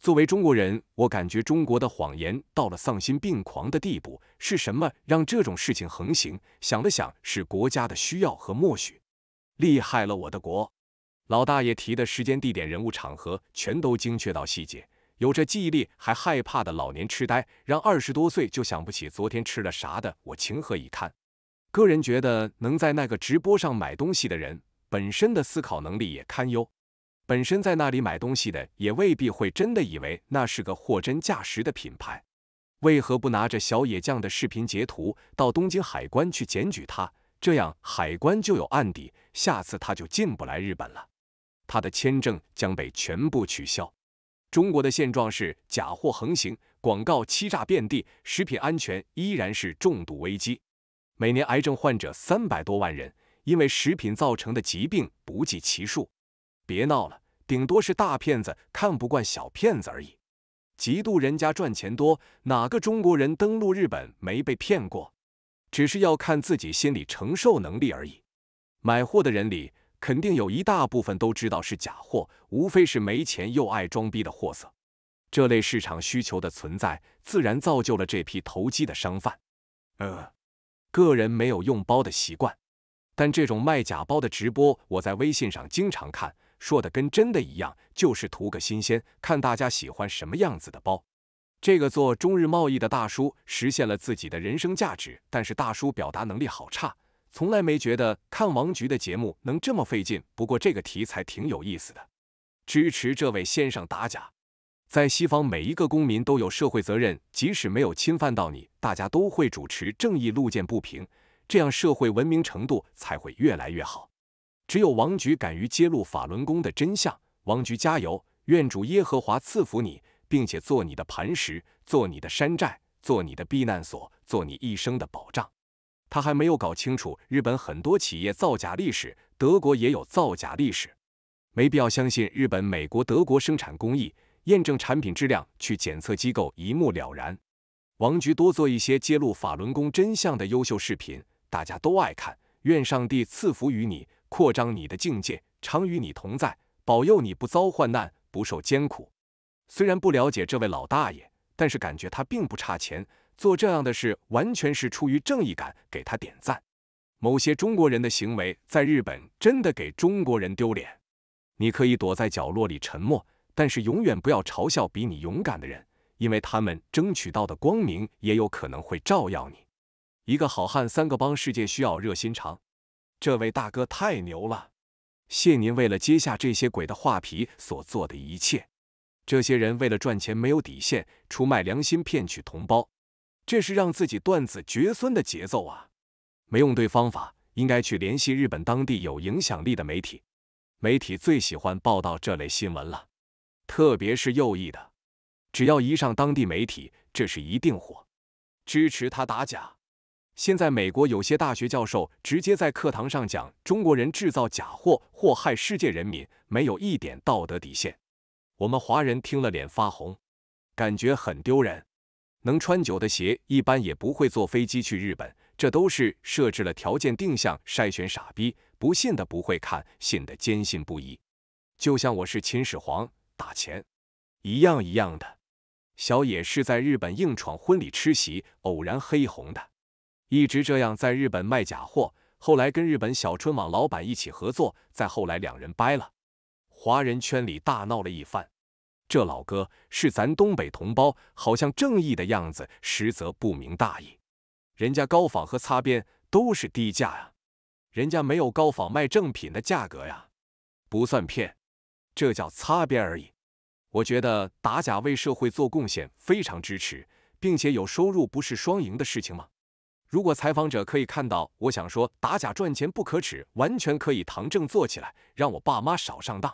作为中国人，我感觉中国的谎言到了丧心病狂的地步。是什么让这种事情横行？想了想，是国家的需要和默许。厉害了我的国！老大爷提的时间、地点、人物、场合，全都精确到细节。有着记忆力还害怕的老年痴呆，让二十多岁就想不起昨天吃了啥的，我情何以堪？个人觉得，能在那个直播上买东西的人，本身的思考能力也堪忧。本身在那里买东西的也未必会真的以为那是个货真价实的品牌，为何不拿着小野酱的视频截图到东京海关去检举他？这样海关就有案底，下次他就进不来日本了，他的签证将被全部取消。中国的现状是假货横行，广告欺诈遍地，食品安全依然是重度危机。每年癌症患者三百多万人，因为食品造成的疾病不计其数。别闹了，顶多是大骗子看不惯小骗子而已，嫉妒人家赚钱多。哪个中国人登陆日本没被骗过？只是要看自己心理承受能力而已。买货的人里，肯定有一大部分都知道是假货，无非是没钱又爱装逼的货色。这类市场需求的存在，自然造就了这批投机的商贩。呃，个人没有用包的习惯，但这种卖假包的直播，我在微信上经常看。说的跟真的一样，就是图个新鲜，看大家喜欢什么样子的包。这个做中日贸易的大叔实现了自己的人生价值，但是大叔表达能力好差，从来没觉得看王菊的节目能这么费劲。不过这个题材挺有意思的，支持这位先生打假。在西方，每一个公民都有社会责任，即使没有侵犯到你，大家都会主持正义，路见不平，这样社会文明程度才会越来越好。只有王局敢于揭露法轮功的真相。王局加油！愿主耶和华赐福你，并且做你的磐石，做你的山寨，做你的避难所，做你一生的保障。他还没有搞清楚日本很多企业造假历史，德国也有造假历史，没必要相信日本、美国、德国生产工艺，验证产品质量去检测机构一目了然。王局多做一些揭露法轮功真相的优秀视频，大家都爱看。愿上帝赐福于你。扩张你的境界，常与你同在，保佑你不遭患难，不受艰苦。虽然不了解这位老大爷，但是感觉他并不差钱，做这样的事完全是出于正义感，给他点赞。某些中国人的行为在日本真的给中国人丢脸。你可以躲在角落里沉默，但是永远不要嘲笑比你勇敢的人，因为他们争取到的光明也有可能会照耀你。一个好汉三个帮，世界需要热心肠。这位大哥太牛了，谢您为了接下这些鬼的画皮所做的一切。这些人为了赚钱没有底线，出卖良心，骗取同胞，这是让自己断子绝孙的节奏啊！没用对方法，应该去联系日本当地有影响力的媒体，媒体最喜欢报道这类新闻了，特别是右翼的，只要一上当地媒体，这是一定火。支持他打假。现在美国有些大学教授直接在课堂上讲中国人制造假货祸害世界人民，没有一点道德底线。我们华人听了脸发红，感觉很丢人。能穿久的鞋一般也不会坐飞机去日本，这都是设置了条件定向筛选傻逼。不信的不会看，信的坚信不疑。就像我是秦始皇打钱一样一样的。小野是在日本硬闯婚礼吃席，偶然黑红的。一直这样在日本卖假货，后来跟日本小春网老板一起合作，再后来两人掰了，华人圈里大闹了一番。这老哥是咱东北同胞，好像正义的样子，实则不明大义。人家高仿和擦边都是低价呀，人家没有高仿卖正品的价格呀，不算骗，这叫擦边而已。我觉得打假为社会做贡献非常支持，并且有收入不是双赢的事情吗？如果采访者可以看到，我想说打假赚钱不可耻，完全可以堂正做起来，让我爸妈少上当。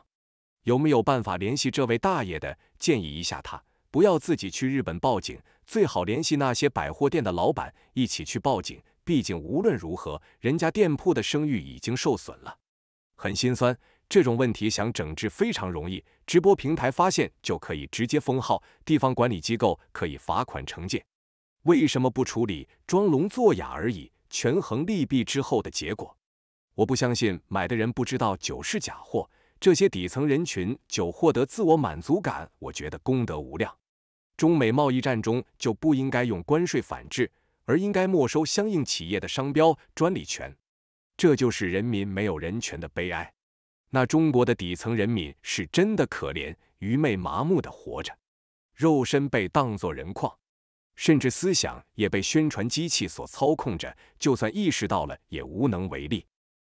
有没有办法联系这位大爷的？建议一下他，不要自己去日本报警，最好联系那些百货店的老板一起去报警。毕竟无论如何，人家店铺的声誉已经受损了，很心酸。这种问题想整治非常容易，直播平台发现就可以直接封号，地方管理机构可以罚款惩戒。为什么不处理？装聋作哑而已。权衡利弊之后的结果，我不相信买的人不知道酒是假货。这些底层人群酒获得自我满足感，我觉得功德无量。中美贸易战中就不应该用关税反制，而应该没收相应企业的商标、专利权。这就是人民没有人权的悲哀。那中国的底层人民是真的可怜、愚昧、麻木的活着，肉身被当作人矿。甚至思想也被宣传机器所操控着，就算意识到了，也无能为力。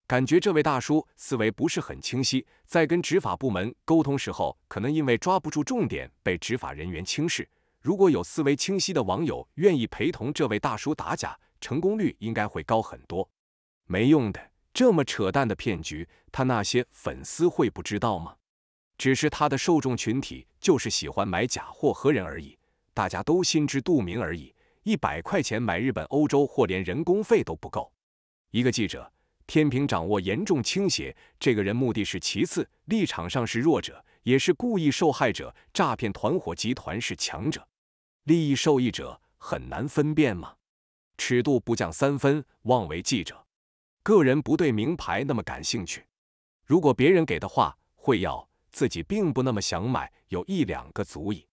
感觉这位大叔思维不是很清晰，在跟执法部门沟通时候，可能因为抓不住重点被执法人员轻视。如果有思维清晰的网友愿意陪同这位大叔打假，成功率应该会高很多。没用的，这么扯淡的骗局，他那些粉丝会不知道吗？只是他的受众群体就是喜欢买假货和人而已。大家都心知肚明而已，一百块钱买日本、欧洲或连人工费都不够。一个记者天平掌握严重倾斜，这个人目的是其次，立场上是弱者，也是故意受害者。诈骗团伙集团是强者，利益受益者很难分辨吗？尺度不降三分，妄为记者。个人不对名牌那么感兴趣，如果别人给的话会要，自己并不那么想买，有一两个足矣。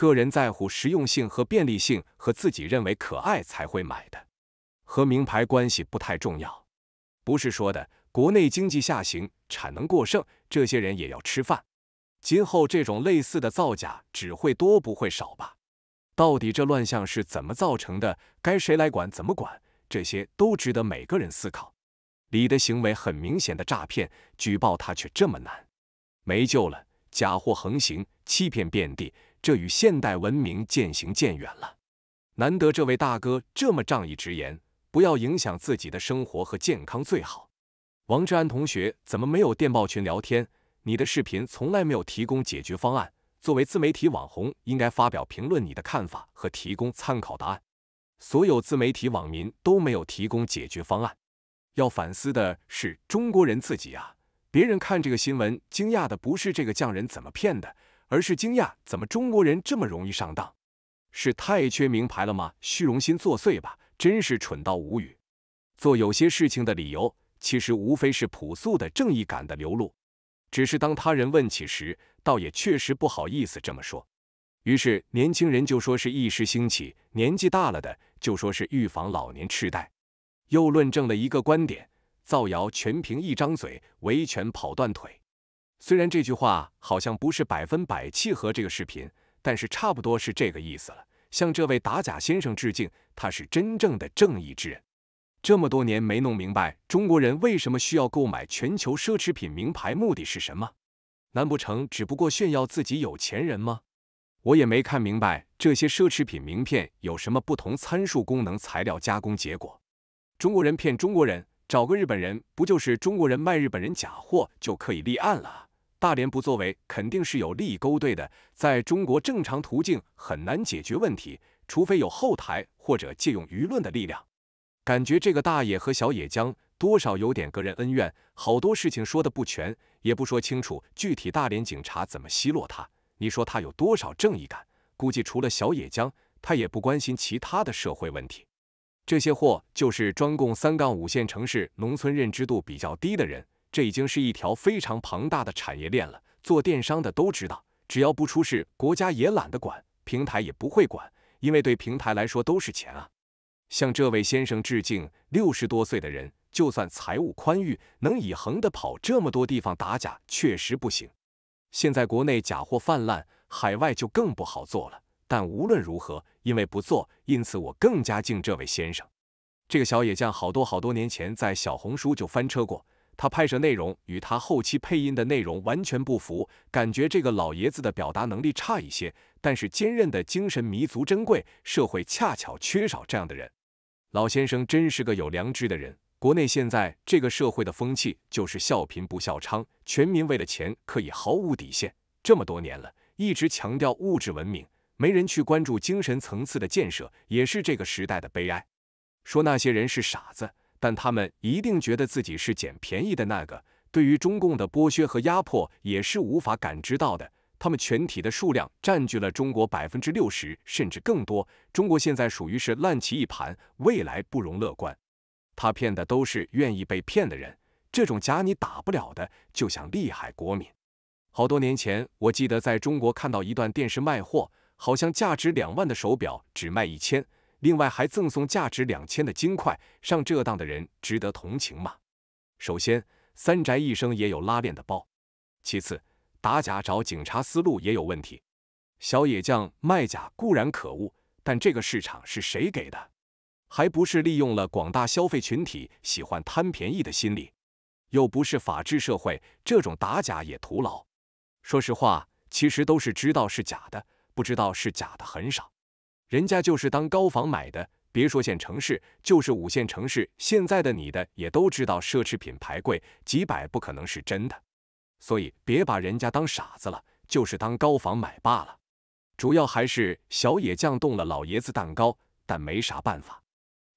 个人在乎实用性和便利性和自己认为可爱才会买的，和名牌关系不太重要。不是说的国内经济下行，产能过剩，这些人也要吃饭。今后这种类似的造假只会多不会少吧？到底这乱象是怎么造成的？该谁来管？怎么管？这些都值得每个人思考。李的行为很明显的诈骗，举报他却这么难，没救了。假货横行，欺骗遍地，这与现代文明渐行渐远了。难得这位大哥这么仗义直言，不要影响自己的生活和健康最好。王志安同学怎么没有电报群聊天？你的视频从来没有提供解决方案。作为自媒体网红，应该发表评论你的看法和提供参考答案。所有自媒体网民都没有提供解决方案，要反思的是中国人自己啊。别人看这个新闻，惊讶的不是这个匠人怎么骗的，而是惊讶怎么中国人这么容易上当，是太缺名牌了吗？虚荣心作祟吧，真是蠢到无语。做有些事情的理由，其实无非是朴素的正义感的流露，只是当他人问起时，倒也确实不好意思这么说。于是年轻人就说是一时兴起，年纪大了的就说是预防老年痴呆，又论证了一个观点。造谣全凭一张嘴，维权跑断腿。虽然这句话好像不是百分百契合这个视频，但是差不多是这个意思了。向这位打假先生致敬，他是真正的正义之人。这么多年没弄明白，中国人为什么需要购买全球奢侈品名牌，目的是什么？难不成只不过炫耀自己有钱人吗？我也没看明白这些奢侈品名片有什么不同参数、功能、材料、加工结果。中国人骗中国人。找个日本人不就是中国人卖日本人假货就可以立案了？大连不作为肯定是有利益勾兑的，在中国正常途径很难解决问题，除非有后台或者借用舆论的力量。感觉这个大爷和小野江多少有点个人恩怨，好多事情说的不全，也不说清楚具体大连警察怎么奚落他。你说他有多少正义感？估计除了小野江，他也不关心其他的社会问题。这些货就是专供三杠五线城市农村认知度比较低的人，这已经是一条非常庞大的产业链了。做电商的都知道，只要不出事，国家也懒得管，平台也不会管，因为对平台来说都是钱啊。向这位先生致敬，六十多岁的人，就算财务宽裕，能以横的跑这么多地方打假，确实不行。现在国内假货泛滥，海外就更不好做了。但无论如何，因为不做，因此我更加敬这位先生。这个小野将好多好多年前在小红书就翻车过，他拍摄内容与他后期配音的内容完全不符，感觉这个老爷子的表达能力差一些，但是坚韧的精神弥足珍贵。社会恰巧缺少这样的人，老先生真是个有良知的人。国内现在这个社会的风气就是笑贫不笑娼，全民为了钱可以毫无底线。这么多年了，一直强调物质文明。没人去关注精神层次的建设，也是这个时代的悲哀。说那些人是傻子，但他们一定觉得自己是捡便宜的那个。对于中共的剥削和压迫，也是无法感知到的。他们全体的数量占据了中国百分之六十甚至更多。中国现在属于是烂棋一盘，未来不容乐观。他骗的都是愿意被骗的人，这种假你打不了的，就想厉害国民。好多年前，我记得在中国看到一段电视卖货。好像价值两万的手表只卖一千，另外还赠送价值两千的金块，上这当的人值得同情吗？首先，三宅一生也有拉链的包；其次，打假找警察思路也有问题。小野将卖假固然可恶，但这个市场是谁给的？还不是利用了广大消费群体喜欢贪便宜的心理？又不是法治社会，这种打假也徒劳。说实话，其实都是知道是假的。不知道是假的很少，人家就是当高仿买的，别说县线城市，就是五线城市，现在的你的也都知道奢侈品牌贵几百不可能是真的，所以别把人家当傻子了，就是当高仿买罢了。主要还是小野将动了老爷子蛋糕，但没啥办法。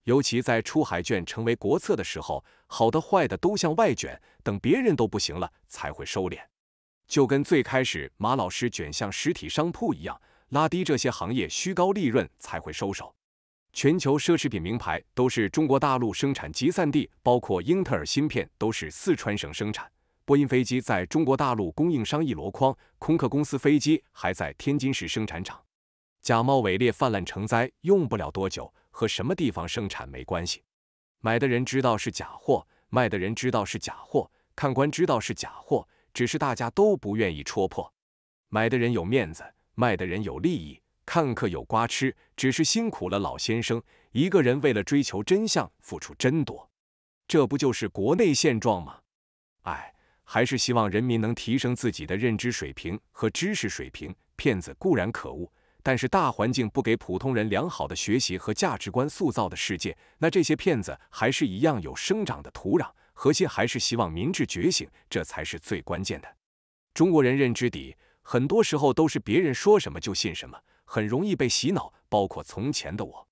尤其在出海卷成为国策的时候，好的坏的都向外卷，等别人都不行了才会收敛。就跟最开始马老师卷向实体商铺一样。拉低这些行业虚高利润才会收手。全球奢侈品名牌都是中国大陆生产集散地，包括英特尔芯片都是四川省生产。波音飞机在中国大陆供应商一箩筐，空客公司飞机还在天津市生产厂。假冒伪劣泛滥成灾，用不了多久，和什么地方生产没关系。买的人知道是假货，卖的人知道是假货，看官知道是假货，只是大家都不愿意戳破。买的人有面子。卖的人有利益，看客有瓜吃，只是辛苦了老先生一个人，为了追求真相付出真多。这不就是国内现状吗？哎，还是希望人民能提升自己的认知水平和知识水平。骗子固然可恶，但是大环境不给普通人良好的学习和价值观塑造的世界，那这些骗子还是一样有生长的土壤。核心还是希望民智觉醒，这才是最关键的。中国人认知底。很多时候都是别人说什么就信什么，很容易被洗脑。包括从前的我，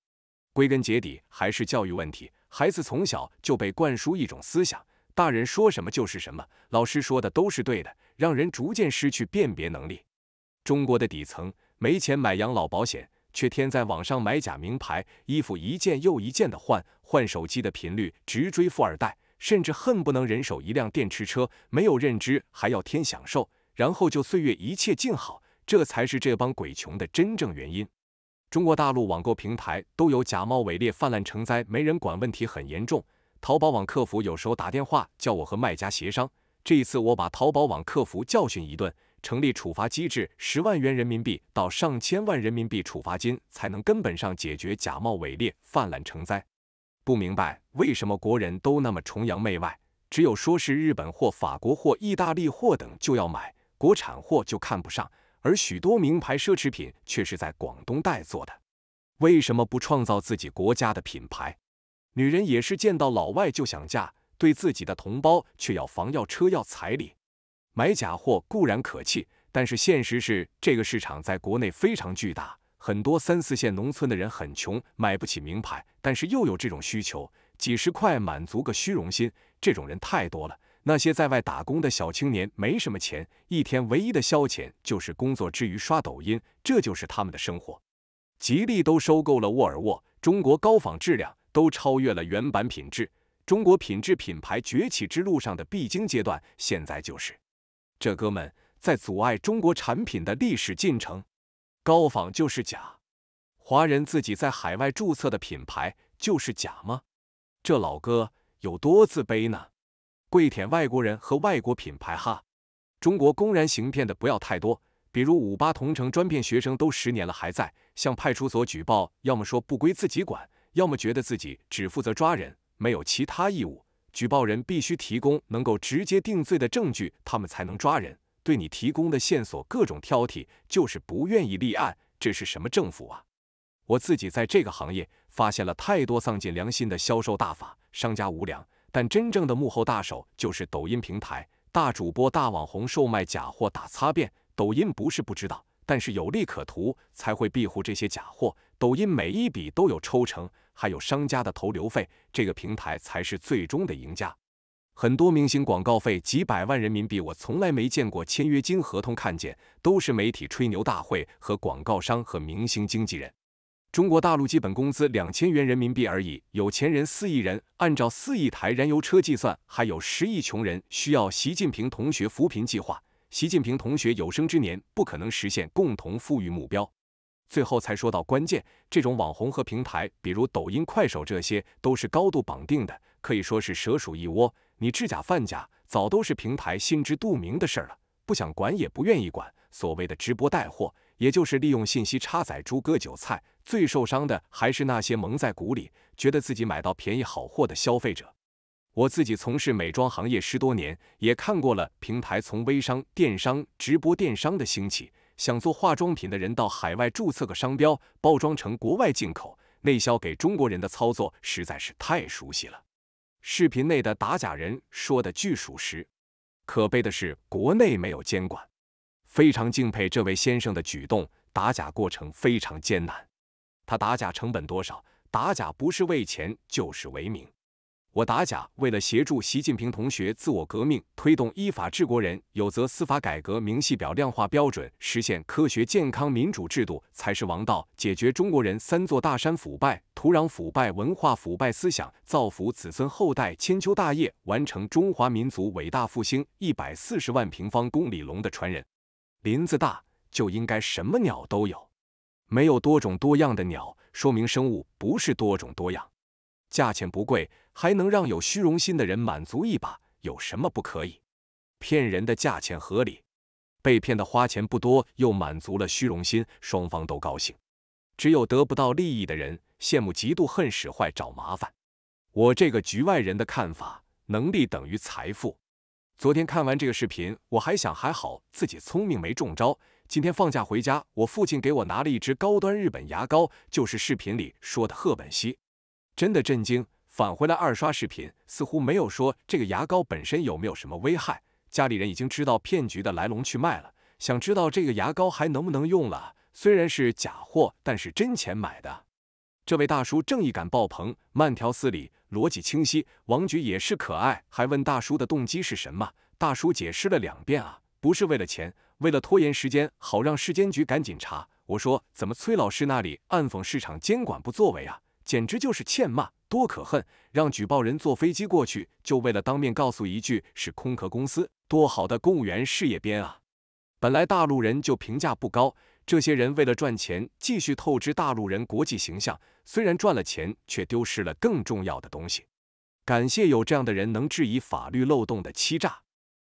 归根结底还是教育问题。孩子从小就被灌输一种思想：大人说什么就是什么，老师说的都是对的，让人逐渐失去辨别能力。中国的底层没钱买养老保险，却天在网上买假名牌衣服，一件又一件的换，换手机的频率直追富二代，甚至恨不能人手一辆电池车。没有认知，还要添享受。然后就岁月一切静好，这才是这帮鬼穷的真正原因。中国大陆网购平台都有假冒伪劣泛滥成灾，没人管，问题很严重。淘宝网客服有时候打电话叫我和卖家协商，这一次我把淘宝网客服教训一顿，成立处罚机制，十万元人民币到上千万人民币处罚金，才能根本上解决假冒伪劣泛滥成灾。不明白为什么国人都那么崇洋媚外，只有说是日本货、法国货、意大利货等就要买。国产货就看不上，而许多名牌奢侈品却是在广东代做的。为什么不创造自己国家的品牌？女人也是见到老外就想嫁，对自己的同胞却要房要车要彩礼。买假货固然可气，但是现实是这个市场在国内非常巨大，很多三四线农村的人很穷，买不起名牌，但是又有这种需求，几十块满足个虚荣心，这种人太多了。那些在外打工的小青年没什么钱，一天唯一的消遣就是工作之余刷抖音，这就是他们的生活。吉利都收购了沃尔沃，中国高仿质量都超越了原版品质，中国品质品牌崛起之路上的必经阶段，现在就是。这哥们在阻碍中国产品的历史进程。高仿就是假，华人自己在海外注册的品牌就是假吗？这老哥有多自卑呢？跪舔外国人和外国品牌，哈！中国公然行骗的不要太多，比如五八同城专骗学生都十年了还在向派出所举报，要么说不归自己管，要么觉得自己只负责抓人，没有其他义务。举报人必须提供能够直接定罪的证据，他们才能抓人。对你提供的线索各种挑剔，就是不愿意立案。这是什么政府啊？我自己在这个行业发现了太多丧尽良心的销售大法，商家无良。但真正的幕后大手就是抖音平台，大主播、大网红售卖假货打擦边，抖音不是不知道，但是有利可图才会庇护这些假货。抖音每一笔都有抽成，还有商家的投流费，这个平台才是最终的赢家。很多明星广告费几百万人民币，我从来没见过签约金合同，看见都是媒体吹牛大会和广告商和明星经纪人。中国大陆基本工资两千元人民币而已，有钱人四亿人，按照四亿台燃油车计算，还有十亿穷人需要习近平同学扶贫计划。习近平同学有生之年不可能实现共同富裕目标。最后才说到关键，这种网红和平台，比如抖音、快手这些，都是高度绑定的，可以说是蛇鼠一窝。你制假贩假，早都是平台心知肚明的事了，不想管也不愿意管。所谓的直播带货。也就是利用信息差宰猪割韭菜，最受伤的还是那些蒙在鼓里，觉得自己买到便宜好货的消费者。我自己从事美妆行业十多年，也看过了平台从微商、电商、直播电商的兴起，想做化妆品的人到海外注册个商标，包装成国外进口，内销给中国人的操作实在是太熟悉了。视频内的打假人说的句属实，可悲的是国内没有监管。非常敬佩这位先生的举动，打假过程非常艰难。他打假成本多少？打假不是为钱，就是为名。我打假为了协助习近平同学自我革命，推动依法治国。人有责，司法改革明细表，量化标准，实现科学、健康、民主制度才是王道。解决中国人三座大山腐败、土壤腐败、文化腐败，思想造福子孙后代，千秋大业，完成中华民族伟大复兴。一百四十万平方公里，龙的传人。林子大就应该什么鸟都有，没有多种多样的鸟，说明生物不是多种多样。价钱不贵，还能让有虚荣心的人满足一把，有什么不可以？骗人的价钱合理，被骗的花钱不多，又满足了虚荣心，双方都高兴。只有得不到利益的人，羡慕、嫉妒、恨，使坏、找麻烦。我这个局外人的看法，能力等于财富。昨天看完这个视频，我还想还好自己聪明没中招。今天放假回家，我父亲给我拿了一支高端日本牙膏，就是视频里说的赫本西，真的震惊。返回来二刷视频，似乎没有说这个牙膏本身有没有什么危害。家里人已经知道骗局的来龙去脉了，想知道这个牙膏还能不能用了。虽然是假货，但是真钱买的。这位大叔正义感爆棚，慢条斯理。逻辑清晰，王菊也是可爱，还问大叔的动机是什么？大叔解释了两遍啊，不是为了钱，为了拖延时间，好让市监局赶紧查。我说怎么崔老师那里暗讽市场监管不作为啊，简直就是欠骂，多可恨！让举报人坐飞机过去，就为了当面告诉一句是空壳公司，多好的公务员事业编啊！本来大陆人就评价不高。这些人为了赚钱，继续透支大陆人国际形象。虽然赚了钱，却丢失了更重要的东西。感谢有这样的人能质疑法律漏洞的欺诈、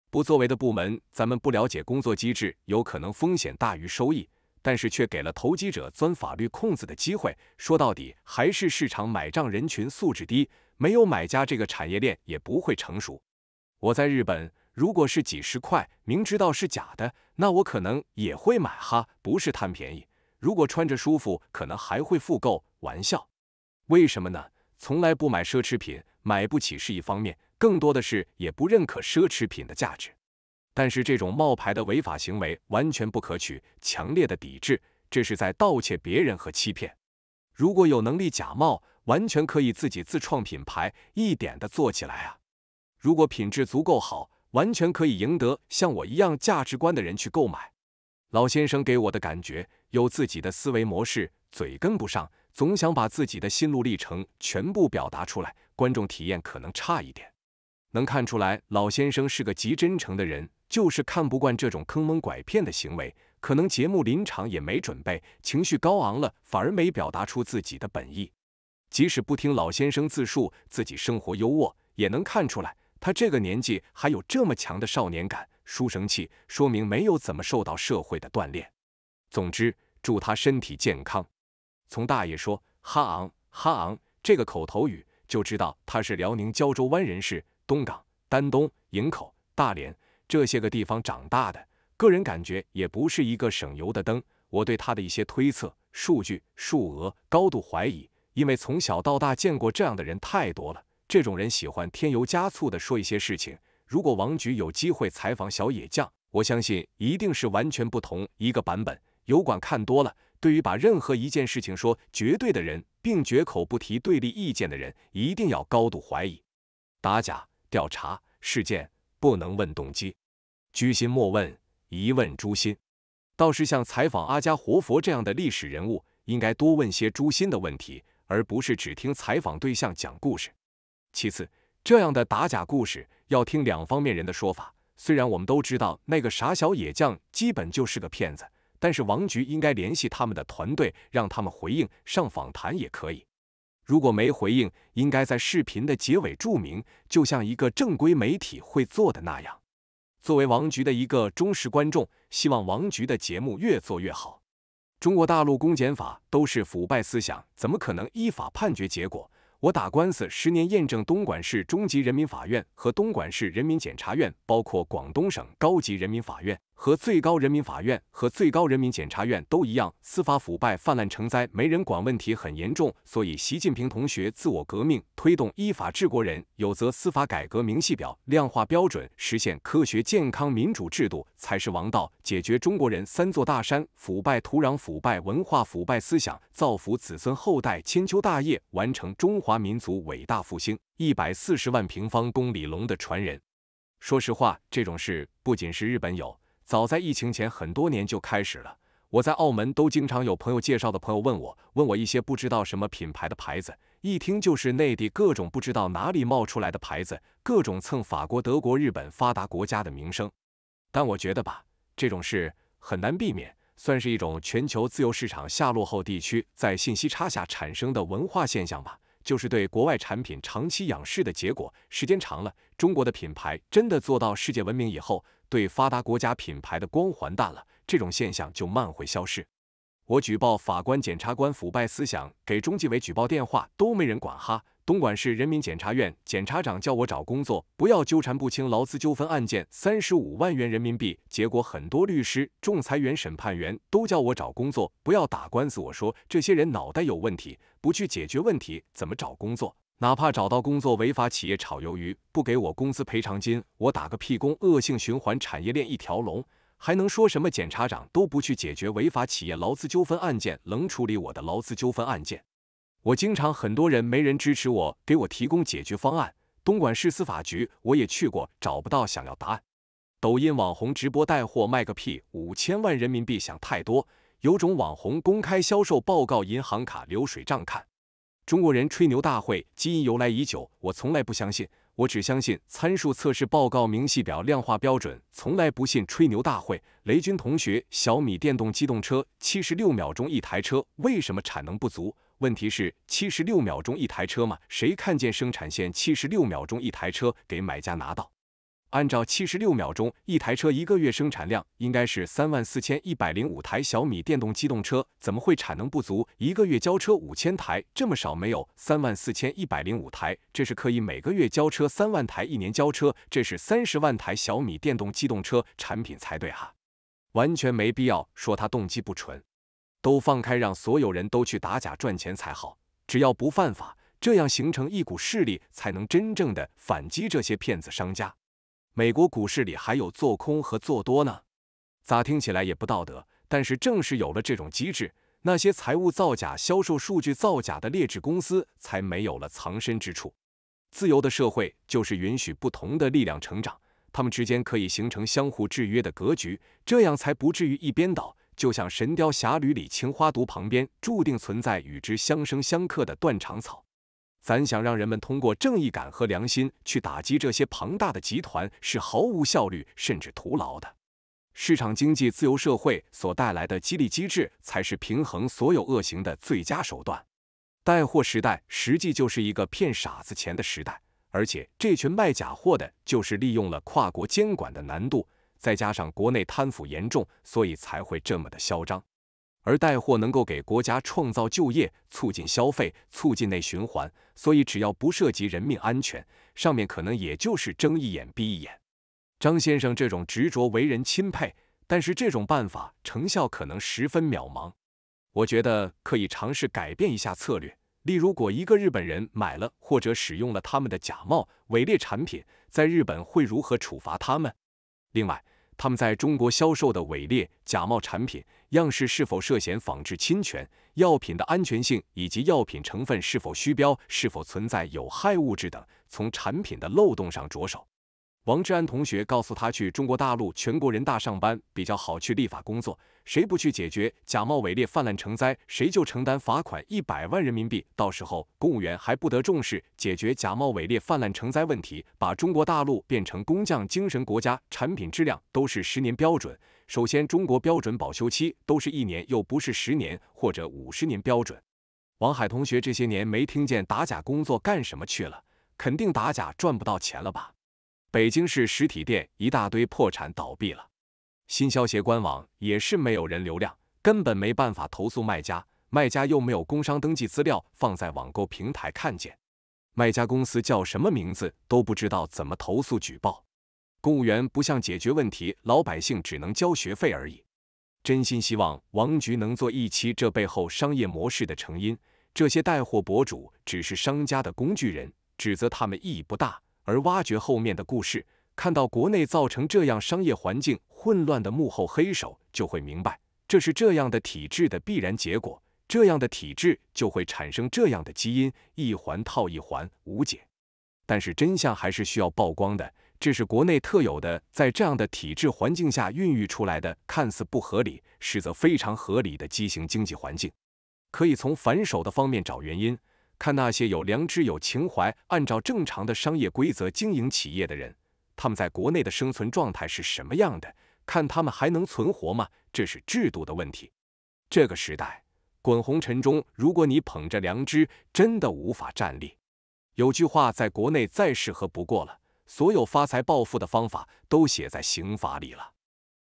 不作为的部门。咱们不了解工作机制，有可能风险大于收益，但是却给了投机者钻法律空子的机会。说到底，还是市场买账人群素质低，没有买家，这个产业链也不会成熟。我在日本。如果是几十块，明知道是假的，那我可能也会买哈，不是贪便宜。如果穿着舒服，可能还会复购。玩笑，为什么呢？从来不买奢侈品，买不起是一方面，更多的是也不认可奢侈品的价值。但是这种冒牌的违法行为完全不可取，强烈的抵制，这是在盗窃别人和欺骗。如果有能力假冒，完全可以自己自创品牌，一点的做起来啊。如果品质足够好，完全可以赢得像我一样价值观的人去购买。老先生给我的感觉，有自己的思维模式，嘴跟不上，总想把自己的心路历程全部表达出来，观众体验可能差一点。能看出来，老先生是个极真诚的人，就是看不惯这种坑蒙拐骗的行为。可能节目临场也没准备，情绪高昂了，反而没表达出自己的本意。即使不听老先生自述，自己生活优渥，也能看出来。他这个年纪还有这么强的少年感、书生气，说明没有怎么受到社会的锻炼。总之，祝他身体健康。从大爷说“哈昂哈昂”这个口头语，就知道他是辽宁胶州湾人士，东港、丹东、营口、大连这些个地方长大的。个人感觉也不是一个省油的灯，我对他的一些推测、数据、数额高度怀疑，因为从小到大见过这样的人太多了。这种人喜欢添油加醋的说一些事情。如果王局有机会采访小野将，我相信一定是完全不同一个版本。油管看多了，对于把任何一件事情说绝对的人，并绝口不提对立意见的人，一定要高度怀疑。打假调查事件不能问动机，居心莫问，一问诛心。倒是像采访阿加活佛这样的历史人物，应该多问些诛心的问题，而不是只听采访对象讲故事。其次，这样的打假故事要听两方面人的说法。虽然我们都知道那个傻小野将基本就是个骗子，但是王局应该联系他们的团队，让他们回应上访谈也可以。如果没回应，应该在视频的结尾注明，就像一个正规媒体会做的那样。作为王局的一个忠实观众，希望王局的节目越做越好。中国大陆公检法都是腐败思想，怎么可能依法判决结果？我打官司十年，验证东莞市中级人民法院和东莞市人民检察院，包括广东省高级人民法院。和最高人民法院和最高人民检察院都一样，司法腐败泛滥成灾，没人管，问题很严重。所以习近平同学自我革命，推动依法治国，人有责，司法改革明细表，量化标准，实现科学、健康、民主制度才是王道。解决中国人三座大山：腐败土壤、腐败文化、腐败思想，造福子孙后代，千秋大业，完成中华民族伟大复兴。一百四十万平方公里，龙的传人。说实话，这种事不仅是日本有。早在疫情前很多年就开始了。我在澳门都经常有朋友介绍的朋友问我，问我一些不知道什么品牌的牌子，一听就是内地各种不知道哪里冒出来的牌子，各种蹭法国、德国、日本发达国家的名声。但我觉得吧，这种事很难避免，算是一种全球自由市场下落后地区在信息差下产生的文化现象吧。就是对国外产品长期仰视的结果，时间长了，中国的品牌真的做到世界闻名以后，对发达国家品牌的光环淡了，这种现象就慢会消失。我举报法官、检察官腐败思想，给中纪委举报电话都没人管哈。东莞市人民检察院检察长叫我找工作，不要纠缠不清劳资纠纷案件，三十五万元人民币。结果很多律师、仲裁员、审判员都叫我找工作，不要打官司。我说这些人脑袋有问题，不去解决问题怎么找工作？哪怕找到工作，违法企业炒鱿鱼不给我工资赔偿金，我打个屁工，恶性循环产业链一条龙，还能说什么？检察长都不去解决违法企业劳资纠纷案件，冷处理我的劳资纠纷案件。我经常很多人没人支持我，给我提供解决方案。东莞市司法局我也去过，找不到想要答案。抖音网红直播带货卖个屁，五千万人民币想太多。有种网红公开销售报告，银行卡流水账看。中国人吹牛大会，基因由来已久，我从来不相信。我只相信参数测试报告明细表量化标准，从来不信吹牛大会。雷军同学，小米电动机动车七十六秒钟一台车，为什么产能不足？问题是七十六秒钟一台车吗？谁看见生产线七十六秒钟一台车给买家拿到？按照七十六秒钟一台车，一个月生产量应该是三万四千一百零五台小米电动机动车，怎么会产能不足？一个月交车五千台，这么少没有三万四千一百零五台，这是可以每个月交车三万台，一年交车这是三十万台小米电动机动车产品才对哈，完全没必要说他动机不纯，都放开让所有人都去打假赚钱才好，只要不犯法，这样形成一股势力才能真正的反击这些骗子商家。美国股市里还有做空和做多呢，咋听起来也不道德。但是正是有了这种机制，那些财务造假、销售数据造假的劣质公司才没有了藏身之处。自由的社会就是允许不同的力量成长，他们之间可以形成相互制约的格局，这样才不至于一边倒。就像《神雕侠侣》里，情花毒旁边注定存在与之相生相克的断肠草。咱想让人们通过正义感和良心去打击这些庞大的集团是毫无效率甚至徒劳的。市场经济、自由社会所带来的激励机制才是平衡所有恶行的最佳手段。带货时代实际就是一个骗傻子钱的时代，而且这群卖假货的就是利用了跨国监管的难度，再加上国内贪腐严重，所以才会这么的嚣张。而带货能够给国家创造就业，促进消费，促进内循环，所以只要不涉及人命安全，上面可能也就是睁一眼闭一眼。张先生这种执着为人钦佩，但是这种办法成效可能十分渺茫。我觉得可以尝试改变一下策略，例如，如果一个日本人买了或者使用了他们的假冒伪劣产品，在日本会如何处罚他们？另外，他们在中国销售的伪劣、假冒产品样式是否涉嫌仿制侵权？药品的安全性以及药品成分是否虚标，是否存在有害物质等，从产品的漏洞上着手。王志安同学告诉他，去中国大陆全国人大上班比较好，去立法工作。谁不去解决假冒伪劣泛滥成灾，谁就承担罚款一百万人民币。到时候公务员还不得重视解决假冒伪劣泛滥成灾问题，把中国大陆变成工匠精神国家，产品质量都是十年标准。首先，中国标准保修期都是一年，又不是十年或者五十年标准。王海同学这些年没听见打假工作干什么去了？肯定打假赚不到钱了吧？北京市实体店一大堆破产倒闭了，新消协官网也是没有人流量，根本没办法投诉卖家，卖家又没有工商登记资料放在网购平台看见，卖家公司叫什么名字都不知道，怎么投诉举报？公务员不像解决问题，老百姓只能交学费而已。真心希望王局能做一期这背后商业模式的成因，这些带货博主只是商家的工具人，指责他们意义不大。而挖掘后面的故事，看到国内造成这样商业环境混乱的幕后黑手，就会明白，这是这样的体制的必然结果。这样的体制就会产生这样的基因，一环套一环，无解。但是真相还是需要曝光的，这是国内特有的，在这样的体制环境下孕育出来的看似不合理，实则非常合理的畸形经济环境，可以从反手的方面找原因。看那些有良知、有情怀，按照正常的商业规则经营企业的人，他们在国内的生存状态是什么样的？看他们还能存活吗？这是制度的问题。这个时代，滚红尘中，如果你捧着良知，真的无法站立。有句话在国内再适合不过了：所有发财暴富的方法都写在刑法里了。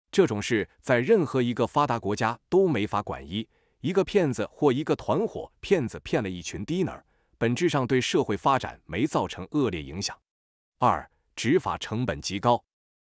这种事在任何一个发达国家都没法管。一一个骗子或一个团伙骗子骗了一群低能儿。本质上对社会发展没造成恶劣影响。二，执法成本极高，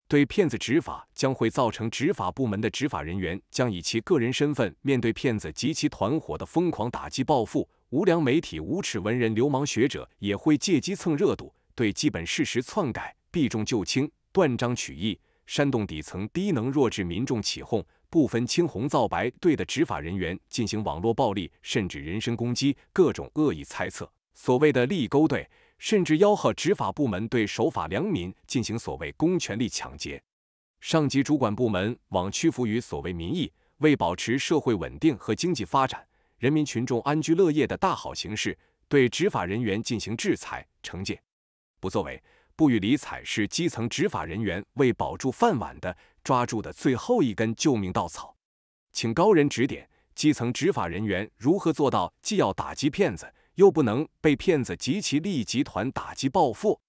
对骗子执法将会造成执法部门的执法人员将以其个人身份面对骗子及其团伙的疯狂打击报复。无良媒体、无耻文人、流氓学者也会借机蹭热度，对基本事实篡改，避重就轻，断章取义，煽动底层低能弱智民众起哄，不分青红皂白对的执法人员进行网络暴力，甚至人身攻击，各种恶意猜测。所谓的利益勾兑，甚至吆喝执法部门对守法良民进行所谓“公权力抢劫”，上级主管部门往屈服于所谓民意，为保持社会稳定和经济发展、人民群众安居乐业的大好形势，对执法人员进行制裁惩戒、不作为、不予理睬，是基层执法人员为保住饭碗的抓住的最后一根救命稻草。请高人指点，基层执法人员如何做到既要打击骗子？又不能被骗子及其利益集团打击报复。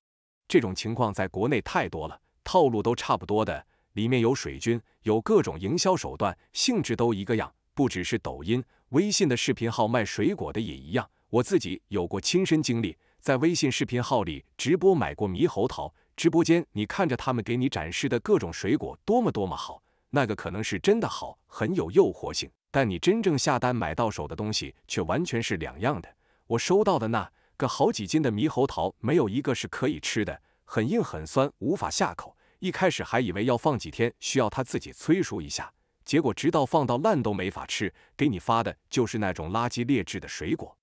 这种情况在国内太多了，套路都差不多的，里面有水军，有各种营销手段，性质都一个样。不只是抖音、微信的视频号卖水果的也一样。我自己有过亲身经历，在微信视频号里直播买过猕猴桃，直播间你看着他们给你展示的各种水果多么多么好，那个可能是真的好，很有诱惑性，但你真正下单买到手的东西却完全是两样的。我收到的那个好几斤的猕猴桃，没有一个是可以吃的，很硬很酸，无法下口。一开始还以为要放几天，需要他自己催熟一下，结果直到放到烂都没法吃。给你发的就是那种垃圾劣质的水果。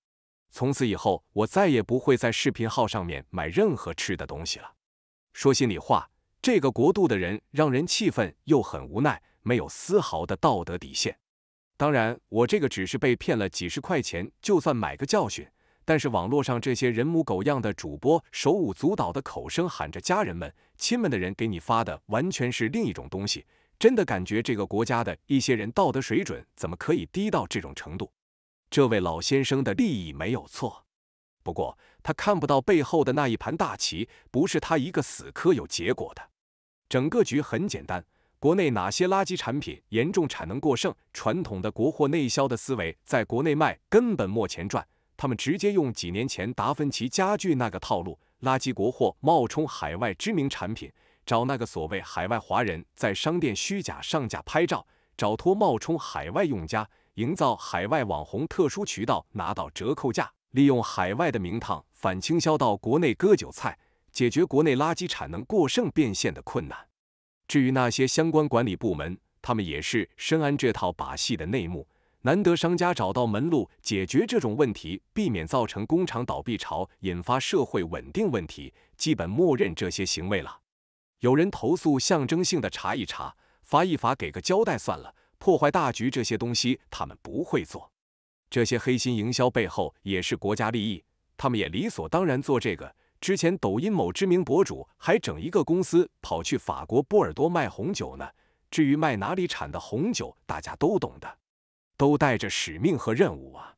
从此以后，我再也不会在视频号上面买任何吃的东西了。说心里话，这个国度的人让人气愤又很无奈，没有丝毫的道德底线。当然，我这个只是被骗了几十块钱，就算买个教训。但是网络上这些人模狗样的主播，手舞足蹈的口声喊着家人们、亲们的人给你发的完全是另一种东西，真的感觉这个国家的一些人道德水准怎么可以低到这种程度？这位老先生的利益没有错，不过他看不到背后的那一盘大棋，不是他一个死磕有结果的。整个局很简单，国内哪些垃圾产品严重产能过剩，传统的国货内销的思维在国内卖根本没钱赚。他们直接用几年前达芬奇家具那个套路，垃圾国货冒充海外知名产品，找那个所谓海外华人在商店虚假上架拍照，找托冒充海外用家，营造海外网红特殊渠道拿到折扣价，利用海外的名堂反倾销到国内割韭菜，解决国内垃圾产能过剩变现的困难。至于那些相关管理部门，他们也是深谙这套把戏的内幕。难得商家找到门路解决这种问题，避免造成工厂倒闭潮，引发社会稳定问题，基本默认这些行为了。有人投诉，象征性的查一查，罚一罚，给个交代算了。破坏大局这些东西他们不会做。这些黑心营销背后也是国家利益，他们也理所当然做这个。之前抖音某知名博主还整一个公司跑去法国波尔多卖红酒呢。至于卖哪里产的红酒，大家都懂的。都带着使命和任务啊。